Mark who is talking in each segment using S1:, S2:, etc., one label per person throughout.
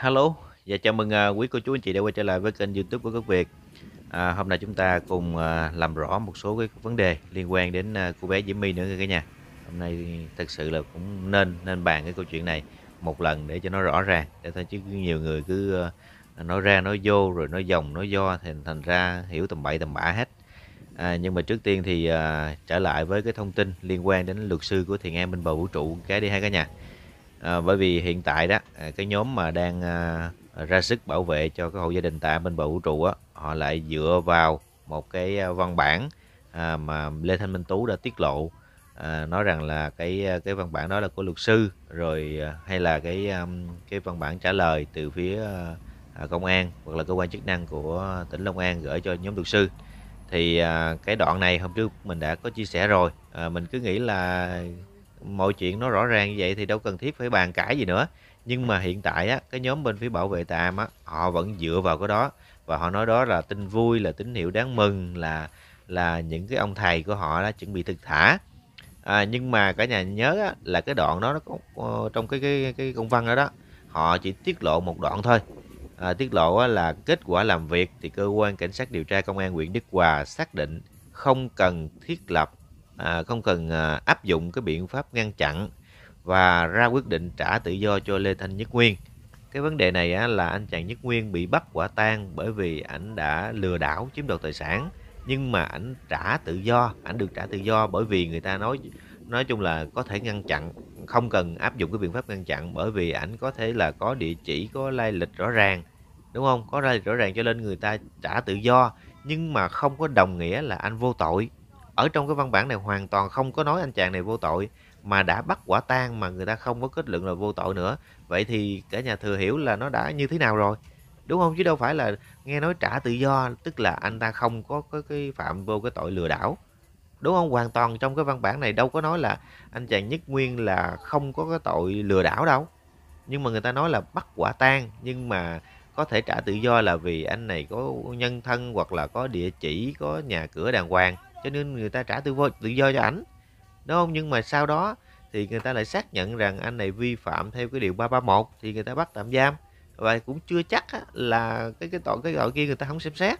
S1: Hello và dạ, chào mừng uh, quý cô chú anh chị đã quay trở lại với kênh YouTube của Quốc Việt. À, hôm nay chúng ta cùng uh, làm rõ một số cái vấn đề liên quan đến uh, cô bé Diễm My nữa cả nhà. Hôm nay thật sự là cũng nên nên bàn cái câu chuyện này một lần để cho nó rõ ràng để thôi chứ nhiều người cứ uh, nói ra nói vô rồi nói dòng nói do thì thành ra hiểu tầm bậy tầm bạ hết. À, nhưng mà trước tiên thì uh, trở lại với cái thông tin liên quan đến luật sư của Thiện An Minh Bầu Vũ Trụ cái đi hai cả nhà à, bởi vì hiện tại đó à, cái nhóm mà đang à, ra sức bảo vệ cho cái hộ gia đình tại bên bờ vũ trụ á họ lại dựa vào một cái à, văn bản à, mà Lê Thanh Minh Tú đã tiết lộ à, nói rằng là cái à, cái văn bản đó là của luật sư rồi hay là cái cái văn bản trả lời từ phía à, công an hoặc là cơ quan chức năng của tỉnh Long An gửi cho nhóm luật sư thì à, cái đoạn này hôm trước mình đã có chia sẻ rồi à, mình cứ nghĩ là mọi chuyện nó rõ ràng như vậy thì đâu cần thiết phải bàn cãi gì nữa nhưng mà hiện tại á cái nhóm bên phía bảo vệ tạm á họ vẫn dựa vào cái đó và họ nói đó là tin vui là tín hiệu đáng mừng là là những cái ông thầy của họ đã chuẩn bị thực thả à, nhưng mà cả nhà nhớ á, là cái đoạn đó nó có, ờ, trong cái cái cái công văn đó đó họ chỉ tiết lộ một đoạn thôi à, tiết lộ á, là kết quả làm việc thì cơ quan cảnh sát điều tra công an huyện Đức Hòa xác định không cần thiết lập à, không cần à, áp dụng cái biện pháp ngăn chặn và ra quyết định trả tự do cho Lê Thanh Nhất Nguyên. Cái vấn đề này á, là anh chàng Nhất Nguyên bị bắt quả tang bởi vì ảnh đã lừa đảo chiếm đoạt tài sản nhưng mà ảnh trả tự do, ảnh được trả tự do bởi vì người ta nói nói chung là có thể ngăn chặn không cần áp dụng cái biện pháp ngăn chặn bởi vì ảnh có thể là có địa chỉ có lai lịch rõ ràng đúng không có lai lịch rõ ràng cho nên người ta trả tự do nhưng mà không có đồng nghĩa là anh vô tội ở trong cái văn bản này hoàn toàn không có nói anh chàng này vô tội mà đã bắt quả tang mà người ta không có kết luận là vô tội nữa vậy thì cả nhà thừa hiểu là nó đã như thế nào rồi đúng không chứ đâu phải là nghe nói trả tự do tức là anh ta không có cái, cái phạm vô cái tội lừa đảo đúng không hoàn toàn trong cái văn bản này đâu có nói là anh chàng nhất nguyên là không có cái tội lừa đảo đâu nhưng mà người ta nói là bắt quả tang nhưng mà có thể trả tự do là vì anh này có nhân thân hoặc là có địa chỉ có nhà cửa đàng hoàng cho nên người ta trả tự do tự do cho ảnh đúng không nhưng mà sau đó thì người ta lại xác nhận rằng anh này vi phạm theo cái điều 331 thì người ta bắt tạm giam và cũng chưa chắc là cái cái tội cái tội kia người ta không xem xét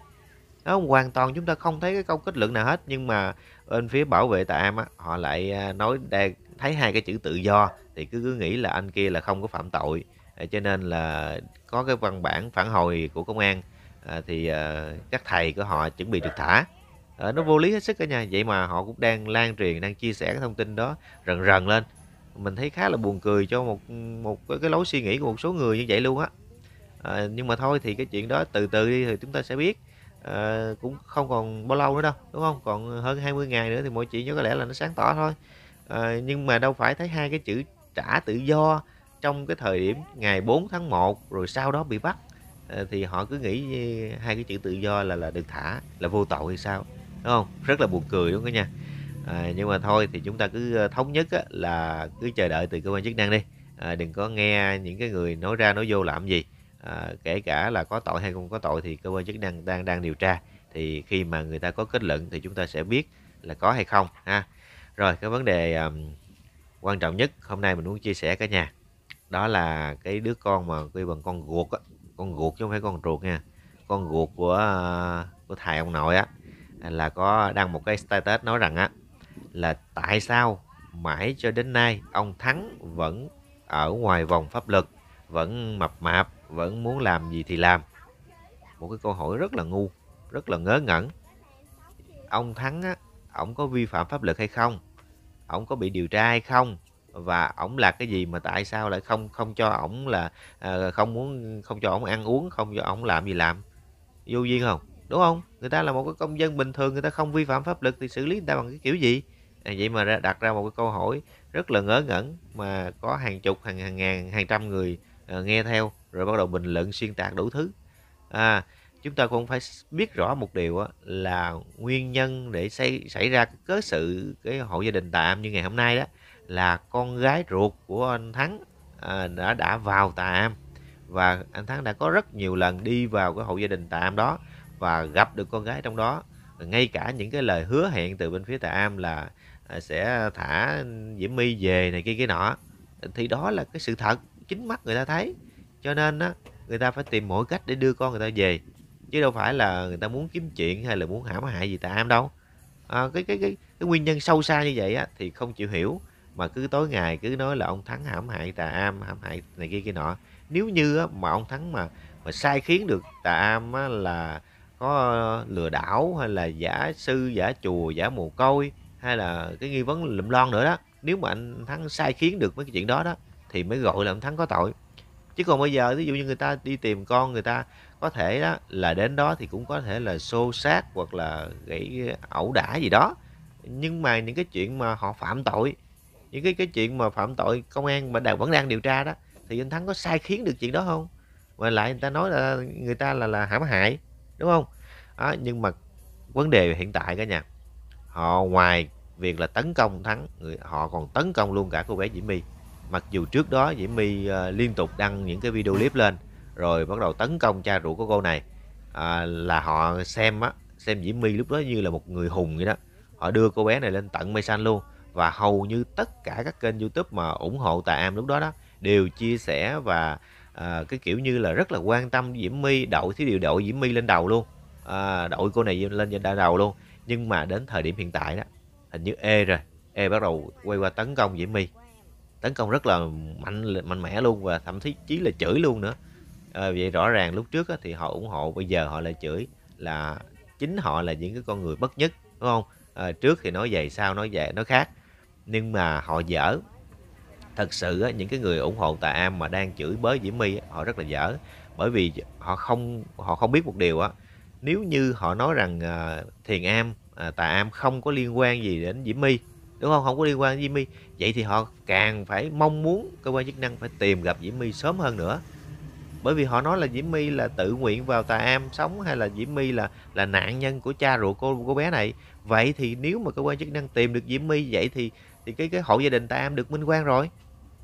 S1: không hoàn toàn chúng ta không thấy cái câu kết luận nào hết nhưng mà bên phía bảo vệ tạm á họ lại à, nói đang thấy hai cái chữ tự do thì cứ cứ nghĩ là anh kia là không có phạm tội à, cho nên là có cái văn bản phản hồi của công an à, thì các thầy của họ chuẩn bị được thả à, nó ờ. vô lý hết sức cả nhà vậy mà họ cũng đang lan truyền đang chia sẻ cái thông tin đó rần rần lên mình thấy khá là buồn cười cho một một cái cái lối suy nghĩ của một số người như vậy luôn á à, nhưng mà thôi thì cái chuyện đó từ từ đi thì chúng ta sẽ biết à, cũng không còn bao lâu nữa đâu đúng không còn hơn 20 ngày nữa thì mọi chuyện có lẽ là nó sáng tỏ thôi à, nhưng mà đâu phải thấy hai cái chữ trả tự do trong cái thời điểm ngày 4 tháng 1 rồi sau đó bị bắt thì họ cứ nghĩ hai cái chữ tự do là là được thả là vô tội hay sao đúng không rất là buồn cười đúng không nha à, nhưng mà thôi thì chúng ta cứ ờ, thống nhất á, là cứ chờ đợi từ cơ quan chức năng đi à, đừng có nghe những cái người nói ra nói vô làm gì à, kể cả là có tội hay không có tội thì cơ quan chức năng đang đang điều tra thì khi mà người ta có kết luận thì chúng ta sẽ biết là có hay không ha rồi cái vấn đề um, quan trọng nhất hôm nay mình muốn chia sẻ cả nhà đó là cái đứa con mà quy bằng con ruột á con ruột chứ không phải con ruột nha con ruột của ờ, của thầy ông nội á là có đăng một cái status nói rằng á là tại sao mãi cho đến nay ông Thắng vẫn ở ngoài vòng pháp luật, vẫn mập mạp, vẫn muốn làm gì thì làm. Một cái câu hỏi rất là ngu, rất là ngớ ngẩn. Ông Thắng á, ổng có vi phạm pháp luật hay không? Ổng có bị điều tra hay không? và ổng là cái gì mà tại sao lại không không cho ổng là à, không muốn không cho ổng ăn uống không cho ổng làm gì làm vô duyên không đúng không người ta là một cái công dân bình thường người ta không vi phạm pháp luật thì xử lý người ta bằng cái kiểu gì à, vậy mà đặt ra một cái câu hỏi rất là ngớ ngẩn mà có hàng chục hàng hàng ngàn hàng trăm người uh, nghe theo rồi bắt đầu bình luận xuyên tạc đủ thứ à, chúng ta cũng phải biết rõ một điều đó, là nguyên nhân để xây, xảy ra cái cớ sự cái hộ gia đình tạm như ngày hôm nay đó là con gái ruột của anh Thắng à, đã đã vào tạm và anh Thắng đã có rất nhiều lần đi vào cái hộ gia đình tạm đó và gặp được con gái trong đó ngay cả những cái lời hứa hẹn từ bên phía tà am là à, sẽ thả diễm my về này kia kia nọ thì đó là cái sự thật chính mắt người ta thấy cho nên á người ta phải tìm mọi cách để đưa con người ta về chứ đâu phải là người ta muốn kiếm chuyện hay là muốn hãm hại gì tà am đâu à, cái, cái cái cái nguyên nhân sâu xa như vậy á thì không chịu hiểu mà cứ tối ngày cứ nói là ông thắng hãm hại tà am hãm hại này kia kia nọ nếu như á, mà ông thắng mà mà sai khiến được tà am á, là có ờ, lừa đảo hay là giả sư giả chùa giả mù côi hay là cái nghi vấn lụm lon nữa đó nếu mà anh thắng sai khiến được mấy cái chuyện đó đó thì mới gọi là ông thắng có tội chứ còn bây giờ ví dụ như người ta đi tìm con người ta có thể đó là đến đó thì cũng có thể là xô xát hoặc là gãy ẩu đả gì đó nhưng mà những cái chuyện mà họ phạm tội những cái cái chuyện mà phạm tội công an mà đang vẫn đang điều tra đó thì anh thắng có sai khiến được chuyện đó không mà lại người ta nói là người ta là là hãm hại đúng không đó, nhưng mà vấn đề hiện tại cả nhà họ ngoài việc là tấn công thắng người họ còn tấn công luôn cả cô bé Diễm My mặc dù trước đó Diễm My uh, liên tục đăng những cái video clip lên rồi bắt đầu tấn công cha ruột của cô này à, là họ xem á xem Diễm My lúc đó như là một người hùng vậy đó họ đưa cô bé này lên tận mây xanh luôn và hầu như tất cả các kênh YouTube mà ủng hộ Tạ Am lúc đó đó đều chia sẻ và à, cái kiểu như là rất là quan tâm Diễm My đội thiếu điều đội Diễm My lên đầu luôn à, đội cô này lên trên đầu luôn nhưng mà đến thời điểm hiện tại đó hình như E rồi E bắt đầu quay qua tấn công Diễm My tấn công rất là mạnh mạnh mẽ luôn và thậm chí là chửi luôn nữa à, vậy rõ ràng lúc trước thì họ ủng hộ bây giờ họ lại chửi là chính họ là những cái con người bất nhất đúng không à, trước thì nói vậy sau nói vậy nói khác nhưng mà họ dở thật sự những cái người ủng hộ tà am mà đang chửi bới diễm my họ rất là dở bởi vì họ không họ không biết một điều á nếu như họ nói rằng à, thiền am à, tà am không có liên quan gì đến diễm my đúng không không có liên quan đến diễm my vậy thì họ càng phải mong muốn cơ quan chức năng phải tìm gặp diễm my sớm hơn nữa bởi vì họ nói là diễm my là tự nguyện vào tà am sống hay là diễm my là là nạn nhân của cha ruột cô cô bé này vậy thì nếu mà cơ quan chức năng tìm được diễm my vậy thì thì cái cái hộ gia đình tà am được minh quan rồi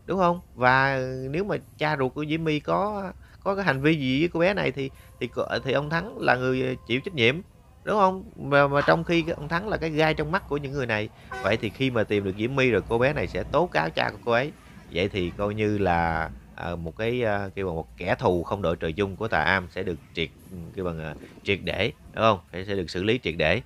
S1: đúng không và nếu mà cha ruột của Diễm My có có cái hành vi gì với cô bé này thì thì thì ông Thắng là người chịu trách nhiệm đúng không mà, mà trong khi ông Thắng là cái gai trong mắt của những người này vậy thì khi mà tìm được Diễm My rồi cô bé này sẽ tố cáo cha của cô ấy vậy thì coi như là à, một cái à, kêu bằng một kẻ thù không đội trời chung của tà am sẽ được triệt ừ, kêu bằng à, triệt để đúng không sẽ được xử lý triệt để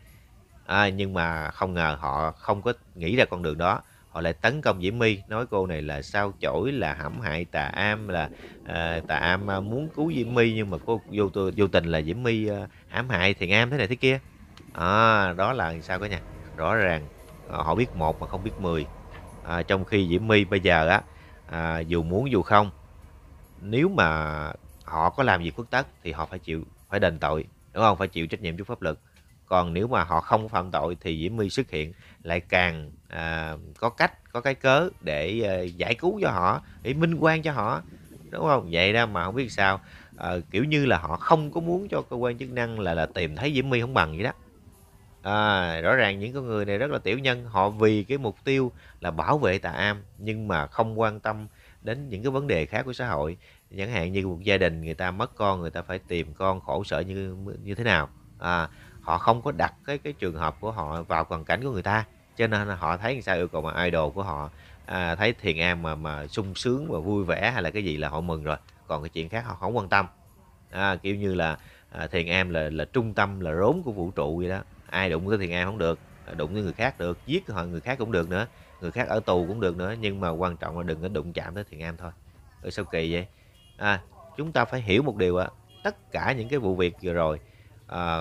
S1: à, nhưng mà không ngờ họ không có nghĩ ra con đường đó họ lại tấn công Diễm My nói cô này là sao chổi là hãm hại Tà Am là à, Tà Am ờ, muốn cứu Diễm My nhưng mà cô vô vô tình là Diễm My à, hãm hại thì Am thế này thế kia à, đó là sao cả nhà rõ ràng à, họ biết một mà không biết mười à, trong khi Diễm My bây giờ á à, dù muốn dù không nếu mà họ có làm gì khuất tất thì họ phải chịu phải đền tội đúng không phải chịu trách nhiệm trước pháp luật còn nếu mà họ không phạm tội thì diễm my xuất hiện lại càng à, có cách có cái cớ để à, giải cứu cho họ để minh quan cho họ đúng không vậy đó mà không biết sao à, kiểu như là họ không có muốn cho cơ quan chức năng là là tìm thấy diễm my không bằng vậy đó à, rõ ràng những con người này rất là tiểu nhân họ vì cái mục tiêu là bảo vệ tà am nhưng mà không quan tâm đến những cái vấn đề khác của xã hội chẳng hạn như một gia đình người ta mất con người ta phải tìm con khổ sở như như thế nào à, họ không có đặt cái cái trường hợp của họ vào hoàn cảnh của người ta cho nên họ thấy sao yêu cầu mà idol của họ à, thấy thiền an mà mà sung sướng và vui vẻ hay là cái gì là họ mừng rồi còn cái chuyện khác họ không quan tâm à, kiểu như là à, thiền an là là trung tâm là rốn của vũ trụ vậy đó ai đụng tới thiền an không được à, đụng tới người khác được giết họ người khác cũng được nữa người khác ở tù cũng được nữa nhưng mà quan trọng là đừng có đụng chạm tới thiền an thôi ở sao kỳ vậy à, chúng ta phải hiểu một điều á tất cả những cái vụ việc vừa rồi à,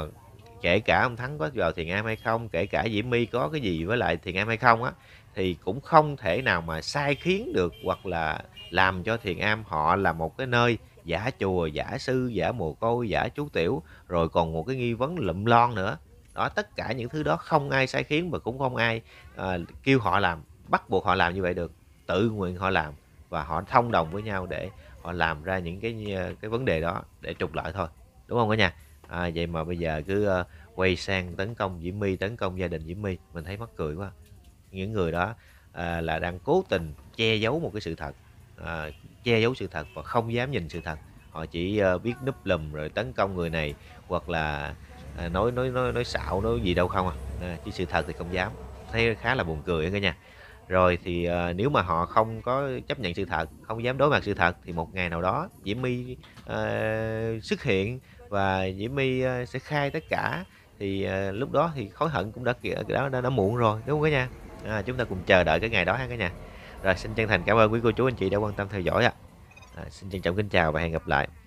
S1: kể cả ông thắng có vào thiền am hay không kể cả diễm my có cái gì với lại thiền am hay không á thì cũng không thể nào mà sai khiến được hoặc là làm cho thiền am họ là một cái nơi giả chùa giả sư giả mồ côi giả chú tiểu rồi còn một cái nghi vấn lụm lon nữa đó tất cả những thứ đó không ai sai khiến và cũng không ai à, kêu họ làm bắt buộc họ làm như vậy được tự nguyện họ làm và họ thông đồng với nhau để họ làm ra những cái à, cái vấn đề đó để trục lợi thôi đúng không cả nhà à, vậy mà bây giờ cứ uh, quay sang tấn công Diễm My tấn công gia đình Diễm My mình thấy mắc cười quá những người đó à, là đang cố tình che giấu một cái sự thật à, che giấu sự thật và không dám nhìn sự thật họ chỉ uh, biết núp lùm rồi tấn công người này hoặc là à, nói nói nói nói xạo nói gì đâu không à, à chứ sự thật thì không dám thấy khá là buồn cười cả nha rồi thì à, nếu mà họ không có chấp nhận sự thật không dám đối mặt sự thật thì một ngày nào đó diễm my à, xuất hiện và Diễm My ờ, sẽ khai tất cả thì ờ, lúc đó thì khói hận cũng đã ờ, đã, đã đã muộn rồi đúng không cả nhà à, chúng ta cùng chờ đợi cái ngày đó ha cả nhà rồi xin chân thành cảm ơn quý cô chú anh chị đã quan tâm theo dõi ạ à. à, xin trân trọng kính chào và hẹn gặp lại